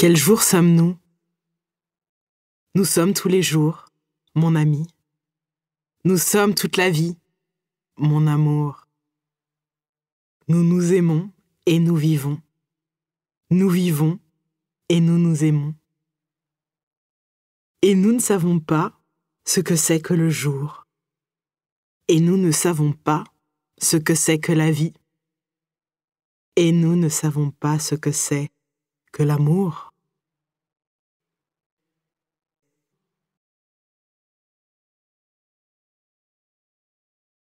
Quel jour sommes-nous Nous sommes tous les jours, mon ami. Nous sommes toute la vie, mon amour. Nous nous aimons et nous vivons. Nous vivons et nous nous aimons. Et nous ne savons pas ce que c'est que le jour. Et nous ne savons pas ce que c'est que la vie. Et nous ne savons pas ce que c'est que l'amour